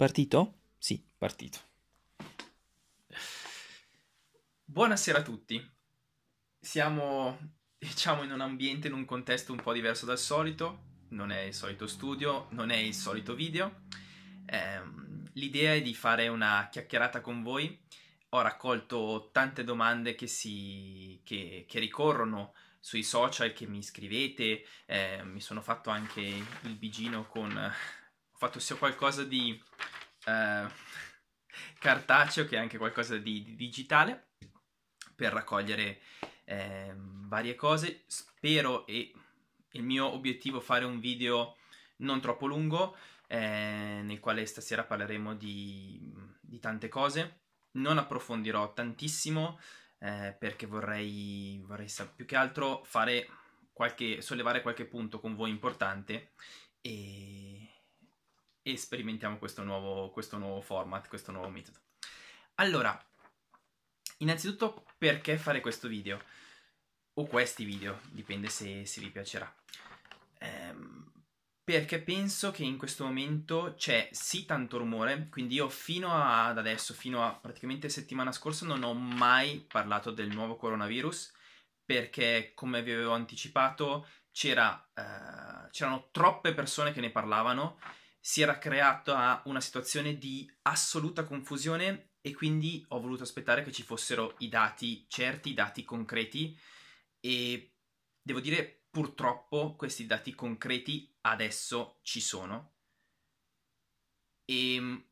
Partito? Sì, partito. Buonasera a tutti. Siamo, diciamo, in un ambiente, in un contesto un po' diverso dal solito. Non è il solito studio, non è il solito video. Eh, l'idea è di fare una chiacchierata con voi. Ho raccolto tante domande che, si, che, che ricorrono sui social, che mi scrivete. Eh, mi sono fatto anche il bigino con fatto sia qualcosa di eh, cartaceo che anche qualcosa di, di digitale per raccogliere eh, varie cose. Spero e il mio obiettivo è fare un video non troppo lungo eh, nel quale stasera parleremo di, di, tante cose. Non approfondirò tantissimo eh, perché vorrei, vorrei più che altro fare qualche, sollevare qualche punto con voi importante e e sperimentiamo questo nuovo, questo nuovo format, questo nuovo metodo. Allora, innanzitutto perché fare questo video? O questi video, dipende se, se vi piacerà. Ehm, perché penso che in questo momento c'è sì tanto rumore, quindi io fino ad adesso, fino a praticamente settimana scorsa, non ho mai parlato del nuovo coronavirus, perché come vi avevo anticipato c'era, eh, c'erano troppe persone che ne parlavano si era creata una situazione di assoluta confusione e quindi ho voluto aspettare che ci fossero i dati certi, i dati concreti e devo dire purtroppo questi dati concreti adesso ci sono e ehm,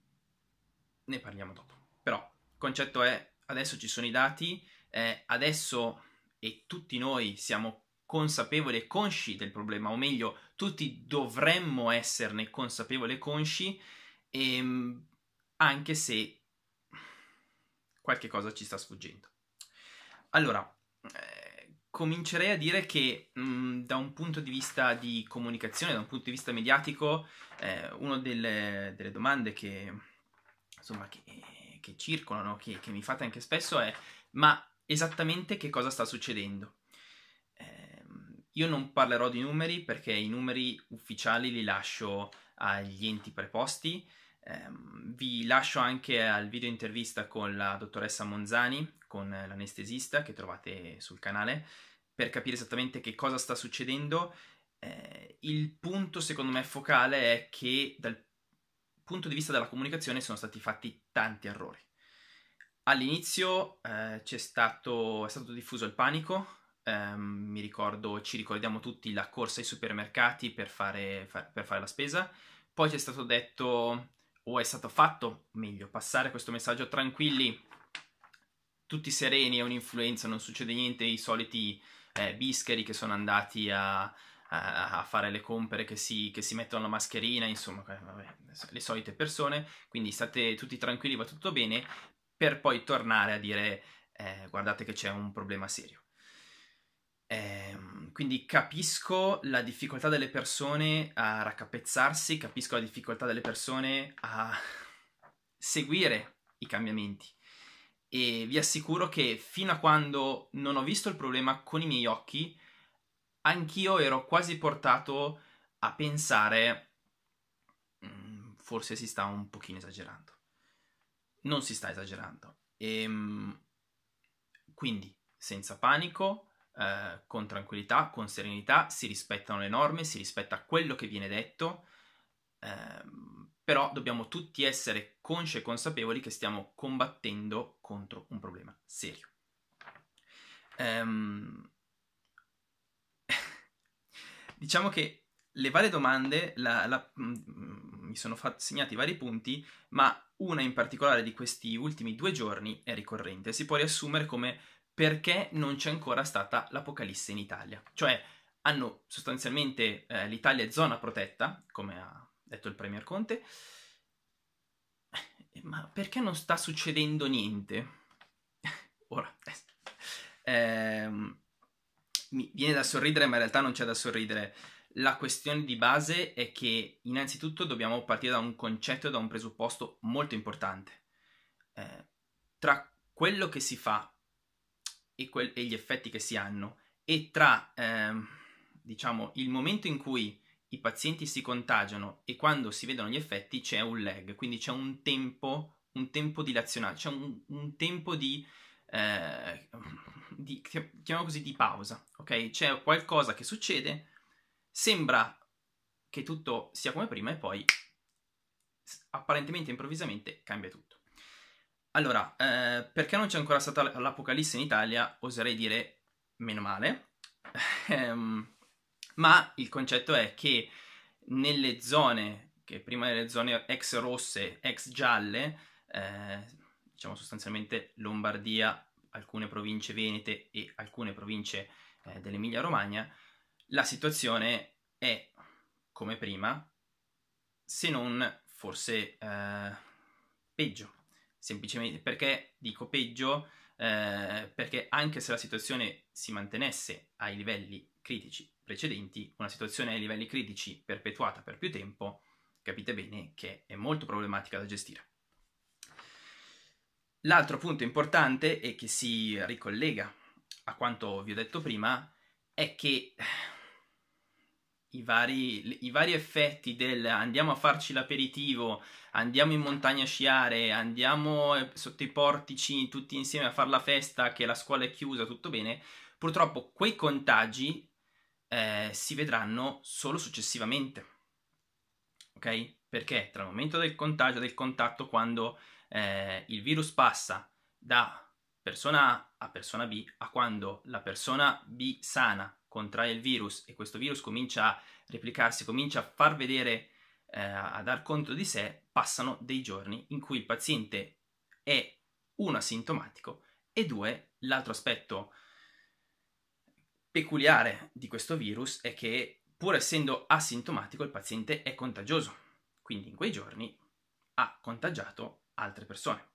ne parliamo dopo. Però il concetto è adesso ci sono i dati, eh, adesso e tutti noi siamo consapevoli e consci del problema, o meglio, tutti dovremmo esserne consapevoli e consci, ehm, anche se qualche cosa ci sta sfuggendo. Allora, eh, comincerei a dire che mh, mm, da un punto di vista di comunicazione, da un punto di vista mediatico, eh, una delle, delle, domande che, insomma, che, che circolano, che, che mi fate anche spesso è ma esattamente che cosa sta succedendo? Io non parlerò di numeri perché i numeri ufficiali li lascio agli enti preposti. Ehm, vi lascio anche al video intervista con la dottoressa Monzani, con l'anestesista che trovate sul canale, per capire esattamente che cosa sta succedendo. Eh, il punto secondo me focale è che dal punto di vista della comunicazione sono stati fatti tanti errori. All'inizio eh, stato, è stato diffuso il panico, Um, mi ricordo, ci ricordiamo tutti la corsa ai supermercati per fare, far, per fare la spesa. Poi ci è stato detto, o è stato fatto, meglio, passare questo messaggio tranquilli, tutti sereni, è un'influenza, non succede niente, i soliti eh, bischeri che sono andati a, a, a fare le compere, che si, che si, mettono la mascherina, insomma, eh, vabbè, le solite persone. Quindi state tutti tranquilli, va tutto bene, per poi tornare a dire, eh, guardate che c'è un problema serio. Ehm, quindi capisco la difficoltà delle persone a raccapezzarsi, capisco la difficoltà delle persone a seguire i cambiamenti e vi assicuro che fino a quando non ho visto il problema con i miei occhi, anch'io ero quasi portato a pensare mm, forse si sta un pochino esagerando. Non si sta esagerando. E, ehm, quindi, senza panico, eh, con tranquillità, con serenità, si rispettano le norme, si rispetta quello che viene detto, ehm, però dobbiamo tutti essere consci e consapevoli che stiamo combattendo contro un problema serio. Ehm, diciamo che le varie domande, la, la, mm, mm, mi sono fat- segnati vari punti, ma una in particolare di questi ultimi due giorni è ricorrente. Si può riassumere come perché non c'è ancora stata l'Apocalisse in Italia. Cioè hanno sostanzialmente eh, l'Italia è zona protetta, come ha detto il Premier Conte, eh, ma perché non sta succedendo niente? Ora, eh, mi viene da sorridere, ma in realtà non c'è da sorridere. La questione di base è che innanzitutto dobbiamo partire da un concetto, da un presupposto molto importante. Eh, tra quello che si fa e, que- e gli effetti che si hanno e tra ehm, diciamo il momento in cui i pazienti si contagiano e quando si vedono gli effetti c'è un lag, quindi c'è un tempo, un tempo dilazionale, c'è un, un tempo di, eh, di, chiamiamo così, di pausa, ok? C'è qualcosa che succede, sembra che tutto sia come prima e poi apparentemente improvvisamente cambia tutto. Allora, eh, perché non c'è ancora stata l'Apocalisse in Italia, oserei dire meno male, ehm, ma il concetto è che nelle zone, che prima erano zone ex rosse, ex gialle, eh, diciamo sostanzialmente Lombardia, alcune province venete e alcune province eh, dell'Emilia Romagna, la situazione è come prima, se non forse eh, peggio semplicemente perché dico peggio, eh, perché anche se la situazione si mantenesse ai livelli critici precedenti, una situazione ai livelli critici perpetuata per più tempo, capite bene che è molto problematica da gestire. L'altro punto importante e che si ricollega a quanto vi ho detto prima è che eh, i vari, i vari, effetti del andiamo a farci l'aperitivo, andiamo in montagna a sciare, andiamo eh, sotto i portici tutti insieme a fare la festa che la scuola è chiusa, tutto bene, purtroppo quei contagi eh, si vedranno solo successivamente. Ok? Perché tra il momento del contagio, del contatto, quando eh, il virus passa da persona A a persona B, a quando la persona B sana contrae il virus e questo virus comincia a replicarsi, comincia a far vedere, eh, a dar conto di sé, passano dei giorni in cui il paziente è uno asintomatico e due, l'altro aspetto peculiare di questo virus è che pur essendo asintomatico il paziente è contagioso, quindi in quei giorni ha contagiato altre persone.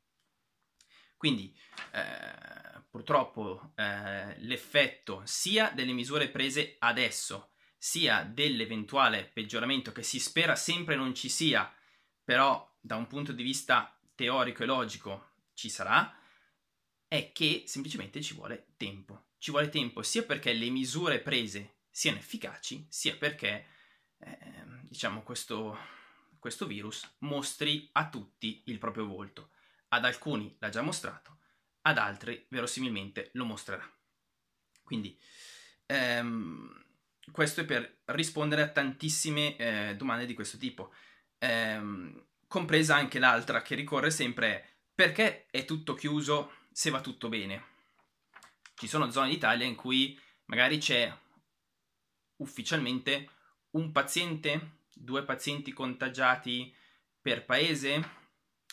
Quindi eh, purtroppo eh, l'effetto sia delle misure prese adesso, sia dell'eventuale peggioramento che si spera sempre non ci sia, però da un punto di vista teorico e logico ci sarà, è che semplicemente ci vuole tempo. Ci vuole tempo sia perché le misure prese siano efficaci, sia perché eh, diciamo questo, questo virus mostri a tutti il proprio volto. Ad alcuni l'ha già mostrato, ad altri verosimilmente lo mostrerà. Quindi ehm, questo è per rispondere a tantissime eh, domande di questo tipo, ehm, compresa anche l'altra che ricorre sempre è perché è tutto chiuso se va tutto bene. Ci sono zone d'Italia in cui magari c'è ufficialmente un paziente, due pazienti contagiati per paese,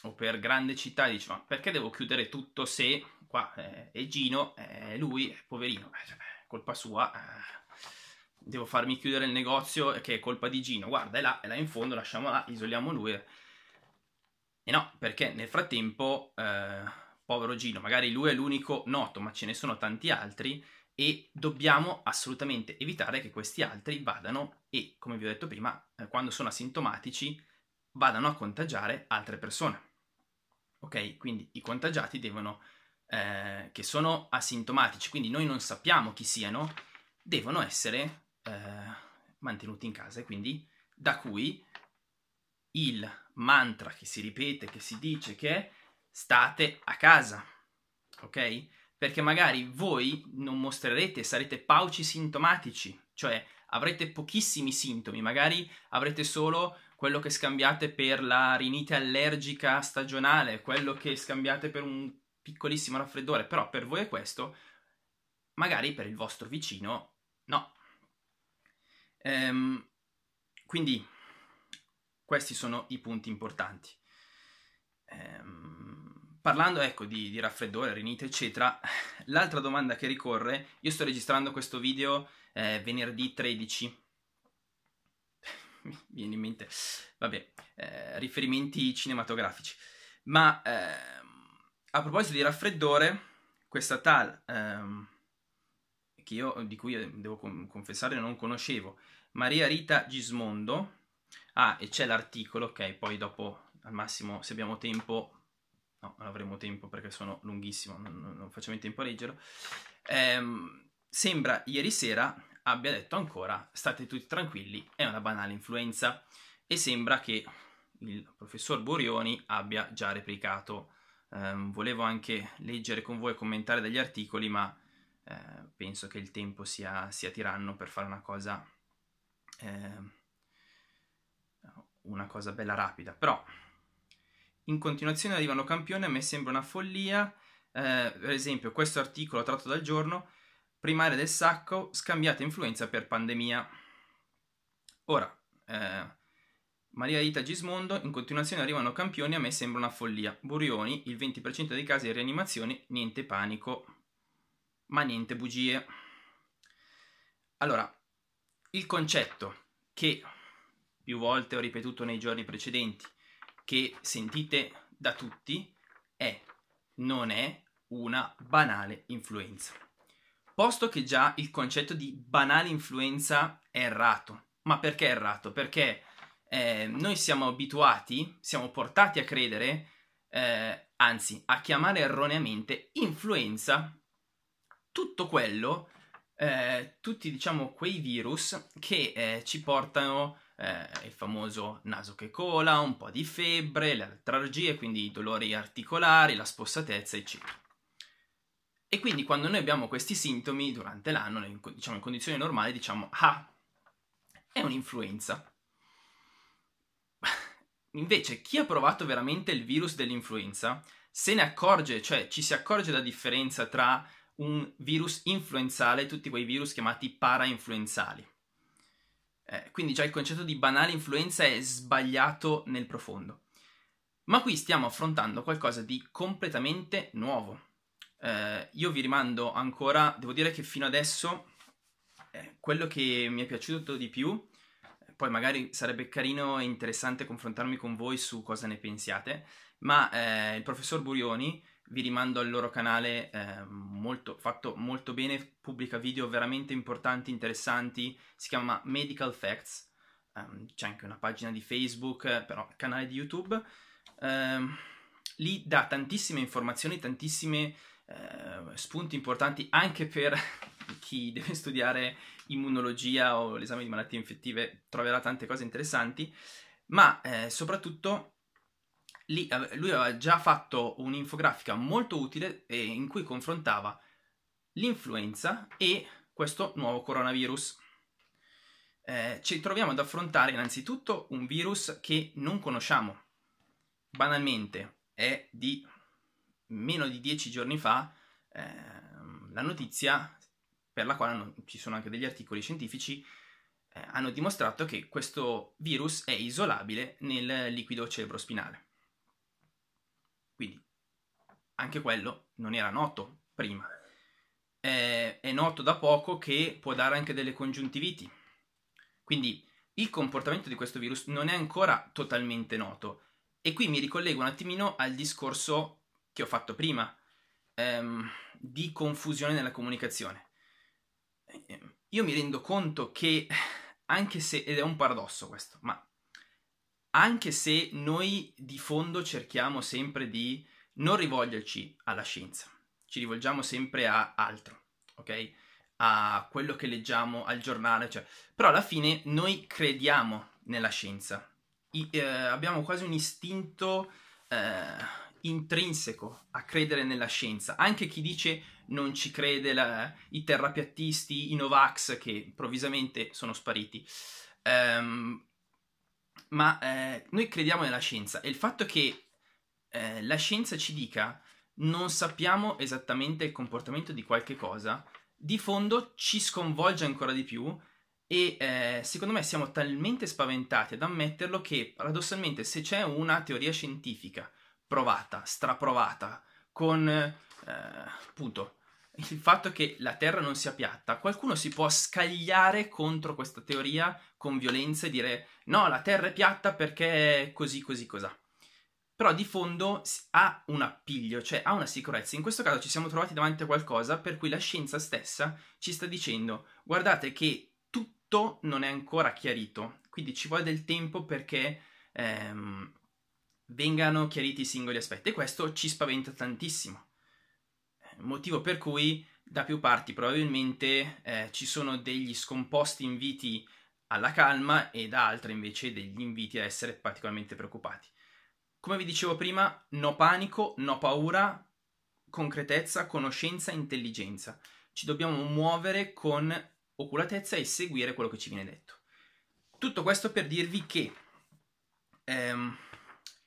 o per grande città dici ma perché devo chiudere tutto se qua eh, è Gino, eh, lui, poverino, eh, cioè, colpa sua, eh, devo farmi chiudere il negozio che è colpa di Gino, guarda è là, è là in fondo, lasciamo là, isoliamo lui. E no, perché nel frattempo, eh, povero Gino, magari lui è l'unico noto, ma ce ne sono tanti altri, e dobbiamo assolutamente evitare che questi altri vadano e, come vi ho detto prima, quando sono asintomatici, vadano a contagiare altre persone. Ok, quindi i contagiati devono, eh, che sono asintomatici, quindi noi non sappiamo chi siano, devono essere eh, mantenuti in casa. E quindi da cui il mantra che si ripete, che si dice che è state a casa, ok? Perché magari voi non mostrerete, sarete pauci sintomatici, cioè avrete pochissimi sintomi, magari avrete solo quello che scambiate per la rinite allergica stagionale, quello che scambiate per un piccolissimo raffreddore, però per voi è questo, magari per il vostro vicino no. Ehm, quindi questi sono i punti importanti. Ehm, parlando ecco di, di, raffreddore, rinite eccetera, l'altra domanda che ricorre, io sto registrando questo video eh, venerdì 13 mi viene in mente, vabbè, eh, riferimenti cinematografici. Ma eh, a proposito di raffreddore, questa tal, ehm, che io, di cui eh, devo confessare non conoscevo, Maria Rita Gismondo, ah, e c'è l'articolo, ok, poi dopo al massimo se abbiamo tempo, no, non avremo tempo perché sono lunghissimo, non, non facciamo in tempo a leggerlo, ehm, sembra ieri sera abbia detto ancora state tutti tranquilli, è una banale influenza e sembra che il professor Borioni abbia già replicato. Eh, volevo anche leggere con voi e commentare degli articoli, ma eh, penso che il tempo sia, sia, tiranno per fare una cosa, eh, una cosa bella rapida. Però in continuazione arrivano campioni, a me sembra una follia. Eh, per esempio questo articolo tratto dal giorno Primaria del sacco, scambiata influenza per pandemia. Ora, eh, Maria Rita Gismondo, in continuazione arrivano campioni, a me sembra una follia. Burioni, il 20% dei casi di rianimazione, niente panico, ma niente bugie. Allora, il concetto che più volte ho ripetuto nei giorni precedenti, che sentite da tutti, è non è una banale influenza. Posto che già il concetto di banale influenza è errato. Ma perché è errato? Perché eh, noi siamo abituati, siamo portati a credere, eh, anzi a chiamare erroneamente influenza tutto quello, eh, tutti diciamo quei virus che eh, ci portano eh, il famoso naso che cola, un po' di febbre, le altralgie, quindi i dolori articolari, la spossatezza, eccetera. E quindi quando noi abbiamo questi sintomi durante l'anno, diciamo in condizioni normali, diciamo, ah, è un'influenza. Invece chi ha provato veramente il virus dell'influenza se ne accorge, cioè ci si accorge la differenza tra un virus influenzale e tutti quei virus chiamati parainfluenzali. Eh, quindi già il concetto di banale influenza è sbagliato nel profondo. Ma qui stiamo affrontando qualcosa di completamente nuovo. Eh, io vi rimando ancora, devo dire che fino adesso eh, quello che mi è piaciuto di più, eh, poi magari sarebbe carino e interessante confrontarmi con voi su cosa ne pensiate, ma eh, il professor Burioni, vi rimando al loro canale ehm, molto, fatto molto bene, pubblica video veramente importanti, interessanti, si chiama Medical Facts, um, c'è anche una pagina di Facebook, però canale di YouTube. Um, lì dà tantissime informazioni, tantissime Ehm, spunti importanti anche per chi deve studiare immunologia o l'esame di malattie infettive, troverà tante cose interessanti, ma eh, soprattutto lì, lui aveva già fatto un'infografica molto utile eh, in cui confrontava l'influenza e questo nuovo coronavirus. Eh, ci troviamo ad affrontare innanzitutto un virus che non conosciamo. Banalmente è di meno di dieci giorni fa eh, la notizia per la quale hanno, ci sono anche degli articoli scientifici eh, hanno dimostrato che questo virus è isolabile nel liquido cerebrospinale. Quindi anche quello non era noto prima. Eh, è noto da poco che può dare anche delle congiuntiviti. Quindi il comportamento di questo virus non è ancora totalmente noto. E qui mi ricollego un attimino al discorso che ho fatto prima, ehm, di confusione nella comunicazione. Ehm, io mi rendo conto che, anche se, ed è un paradosso questo, ma anche se noi di fondo cerchiamo sempre di non rivolgerci alla scienza, ci rivolgiamo sempre a altro, ok? A quello che leggiamo, al giornale, cioè. Però alla fine noi crediamo nella scienza. I, eh, abbiamo quasi un istinto eh, intrinseco a credere nella scienza. Anche chi dice non ci crede, la, i terrapiattisti, i Novax che improvvisamente sono spariti. Um, ma eh, noi crediamo nella scienza e il fatto che eh, la scienza ci dica non sappiamo esattamente il comportamento di qualche cosa, di fondo ci sconvolge ancora di più e eh, secondo me siamo talmente spaventati ad ammetterlo che paradossalmente se c'è una teoria scientifica provata, straprovata, con eh, appunto il fatto che la Terra non sia piatta, qualcuno si può scagliare contro questa teoria con violenza e dire no, la Terra è piatta perché è così, così, cos'ha. Però di fondo ha un appiglio, cioè ha una sicurezza. In questo caso ci siamo trovati davanti a qualcosa per cui la scienza stessa ci sta dicendo guardate che tutto non è ancora chiarito, quindi ci vuole del tempo perché ehm, vengano chiariti i singoli aspetti e questo ci spaventa tantissimo, eh, motivo per cui da più parti probabilmente eh, ci sono degli scomposti inviti alla calma e da altre invece degli inviti a essere particolarmente preoccupati. Come vi dicevo prima, no panico, no paura, concretezza, conoscenza, intelligenza. Ci dobbiamo muovere con oculatezza e seguire quello che ci viene detto. Tutto questo per dirvi che ehm,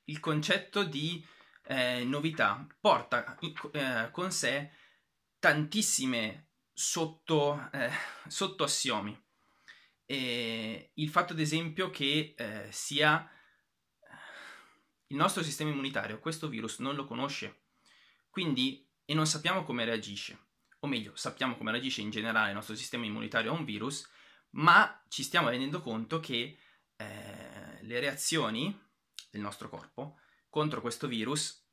il concetto di eh, novità porta eh, con sé tantissime sotto, eh, sotto assiomi. E il fatto, ad esempio, che eh, sia eh, il nostro sistema immunitario, questo virus non lo conosce, quindi e non sappiamo come reagisce, o meglio, sappiamo come reagisce in generale il nostro sistema immunitario a un virus, ma ci stiamo rendendo conto che eh, le reazioni del nostro corpo contro questo virus,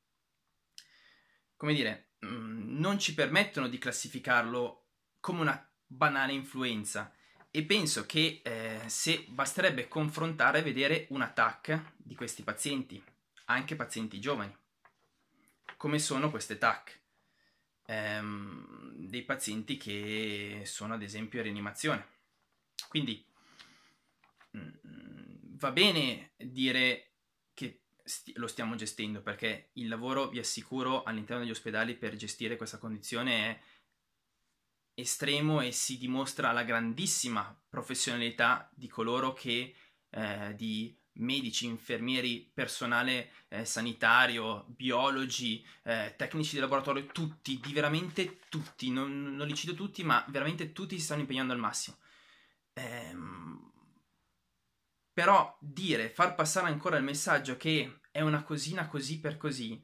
come dire, mm, non ci permettono di classificarlo come una banale influenza e penso che eh, se basterebbe confrontare e vedere un attack di questi pazienti, anche pazienti giovani, come sono queste attack? Ehm, dei pazienti che sono ad esempio in rianimazione. Quindi mm, va bene dire sti- lo stiamo gestendo perché il lavoro, vi assicuro, all'interno degli ospedali per gestire questa condizione è estremo e si dimostra la grandissima professionalità di coloro che eh, di medici, infermieri, personale eh, sanitario, biologi, eh, tecnici di laboratorio, tutti, di veramente tutti, non, non, li cito tutti, ma veramente tutti si stanno impegnando al massimo. Ehm, però dire, far passare ancora il messaggio che è una cosina così per così,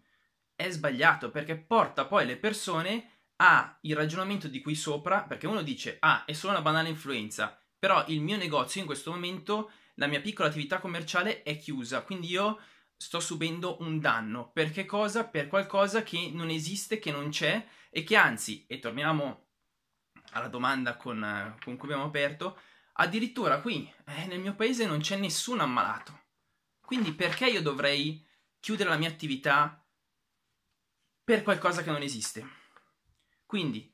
è sbagliato perché porta poi le persone a il ragionamento di qui sopra, perché uno dice, ah, è solo una banale influenza, però il mio negozio in questo momento, la mia piccola attività commerciale è chiusa, quindi io sto subendo un danno. Perché cosa? Per qualcosa che non esiste, che non c'è e che anzi, e torniamo alla domanda con, con cui abbiamo aperto, Addirittura qui, eh, nel mio paese, non c'è nessun ammalato. Quindi perché io dovrei chiudere la mia attività per qualcosa che non esiste? Quindi,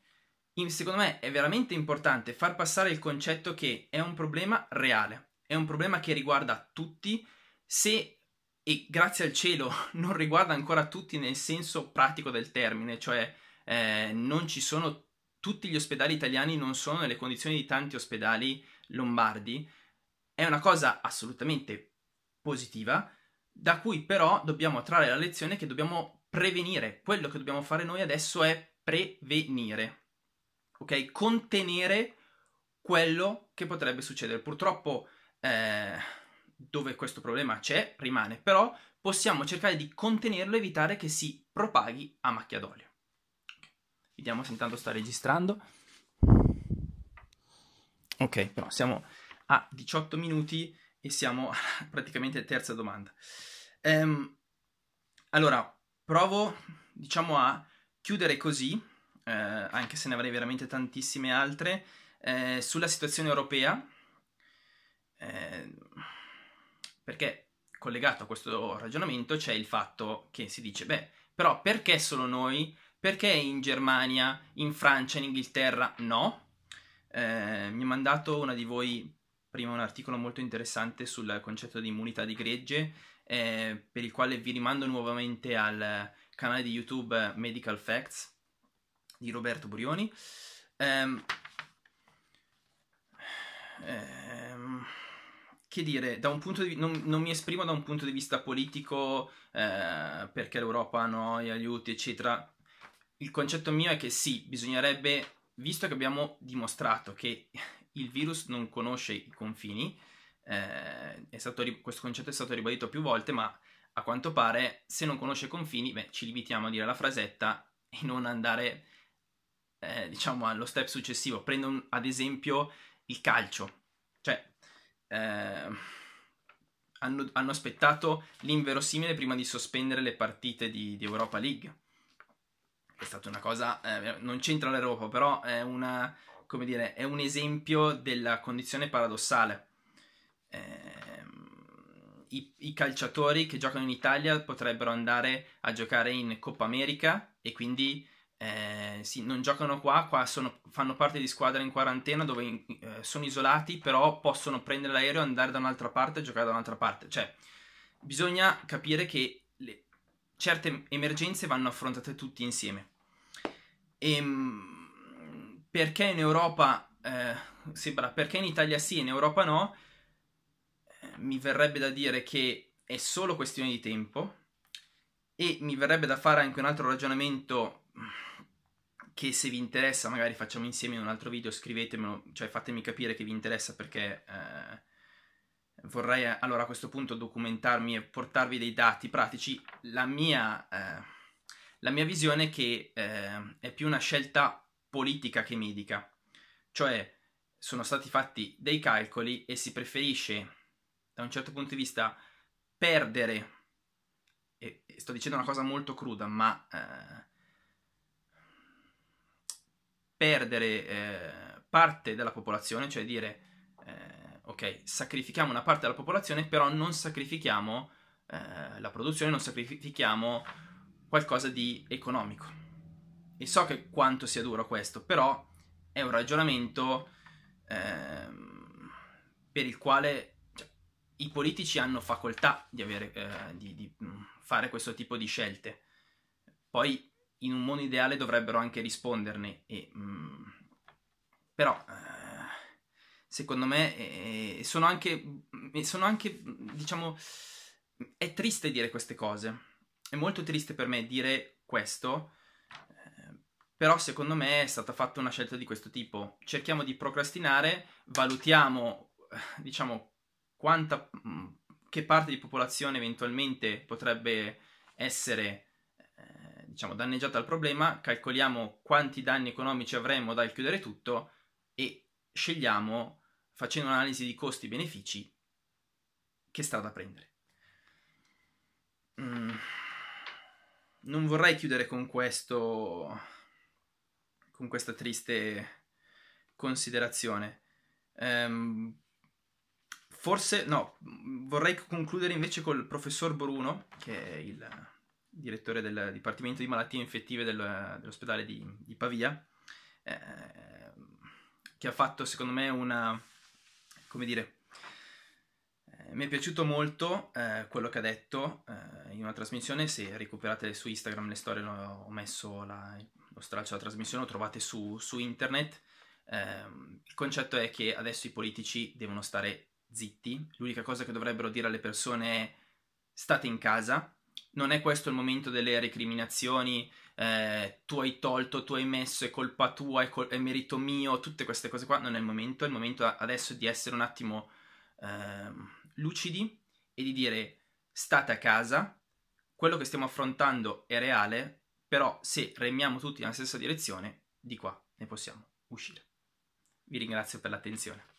secondo me, è veramente importante far passare il concetto che è un problema reale, è un problema che riguarda tutti, se e grazie al cielo non riguarda ancora tutti nel senso pratico del termine, cioè eh, non ci sono tutti gli ospedali italiani non sono nelle condizioni di tanti ospedali lombardi è una cosa assolutamente positiva, da cui però dobbiamo trarre la lezione che dobbiamo prevenire. Quello che dobbiamo fare noi adesso è prevenire, ok? Contenere quello che potrebbe succedere. Purtroppo eh, dove questo problema c'è rimane, però possiamo cercare di contenerlo e evitare che si propaghi a macchia d'olio. Vediamo se intanto sta registrando. Ok, però siamo a 18 minuti e siamo praticamente alla terza domanda. Um, allora, provo, diciamo, a chiudere così, eh, anche se ne avrei veramente tantissime altre, eh, sulla situazione europea, eh, perché collegato a questo ragionamento c'è il fatto che si dice, beh, però perché solo noi? Perché in Germania, in Francia, in Inghilterra no? Eh, mi ha mandato una di voi prima un articolo molto interessante sul concetto di immunità di gregge, eh, per il quale vi rimando nuovamente al canale di YouTube Medical Facts di Roberto Burioni. Ehm, ehm, che dire, di, non, non, mi esprimo da un punto di vista politico eh, perché l'Europa no, gli aiuti, eccetera. Il concetto mio è che sì, bisognerebbe visto che abbiamo dimostrato che il virus non conosce i confini, eh, stato, questo concetto è stato ribadito più volte, ma a quanto pare se non conosce i confini, beh, ci limitiamo a dire la frasetta e non andare, eh, diciamo, allo step successivo. Prendo un, ad esempio il calcio, cioè eh, hanno, hanno, aspettato l'inverosimile prima di sospendere le partite di, di Europa League è stata una cosa, eh, non c'entra l'Europa, però è, una, dire, è un esempio della condizione paradossale. Eh, i, i, calciatori che giocano in Italia potrebbero andare a giocare in Coppa America e quindi eh, sì, non giocano qua, qua sono, fanno parte di squadre in quarantena dove in, eh, sono isolati, però possono prendere l'aereo e andare da un'altra parte e giocare da un'altra parte. Cioè, bisogna capire che certe emergenze vanno affrontate tutti insieme. E, ehm, perché in Europa eh, sembra perché in Italia sì e in Europa no, eh, mi verrebbe da dire che è solo questione di tempo e mi verrebbe da fare anche un altro ragionamento mm, che se vi interessa magari facciamo insieme in un altro video, scrivetemelo, cioè fatemi capire che vi interessa perché eh, vorrei allora a questo punto documentarmi e portarvi dei dati pratici. La mia eh, la mia visione è che eh, è più una scelta politica che medica, cioè sono stati fatti dei calcoli e si preferisce da un certo punto di vista perdere, e, e sto dicendo una cosa molto cruda, ma eh, perdere eh, parte della popolazione, cioè dire eh, ok, sacrifichiamo una parte della popolazione, però non sacrifichiamo eh, la produzione, non sacrifichiamo qualcosa di economico. E so che quanto sia duro questo, però è un ragionamento ehm, per il quale cioè, i politici hanno facoltà di, avere, eh, di, di mm, fare questo tipo di scelte. Poi in un mondo ideale dovrebbero anche risponderne, e, mh, mm, però eh, secondo me eh, sono anche, mm, sono anche, diciamo, è triste dire queste cose è molto triste per me dire questo, eh, però secondo me è stata fatta una scelta di questo tipo. Cerchiamo di procrastinare, valutiamo, eh, diciamo, quanta, mm, che parte di popolazione eventualmente potrebbe essere, eh, diciamo, danneggiata dal problema, calcoliamo quanti danni economici avremmo dal chiudere tutto e scegliamo, facendo un'analisi di costi-benefici, che strada prendere. Mm non vorrei chiudere con questo con questa triste considerazione. Um, forse no, vorrei concludere invece col professor Bruno, che è il direttore del Dipartimento di Malattie Infettive del, dell'ospedale di, di Pavia, eh, che ha fatto secondo me una, come dire, mi è piaciuto molto eh, quello che ha detto eh, in una trasmissione, se recuperate su Instagram le storie, ho messo la, lo straccio della trasmissione, lo trovate su, su internet. Eh, il concetto è che adesso i politici devono stare zitti, l'unica cosa che dovrebbero dire alle persone è state in casa, non è questo il momento delle recriminazioni, eh, tu hai tolto, tu hai messo, è colpa tua, è, col- è, merito mio, tutte queste cose qua, non è il momento, è il momento adesso di essere un attimo... Ehm, lucidi e di dire state a casa, quello che stiamo affrontando è reale, però se remiamo tutti nella stessa direzione, di qua ne possiamo uscire. Vi ringrazio per l'attenzione.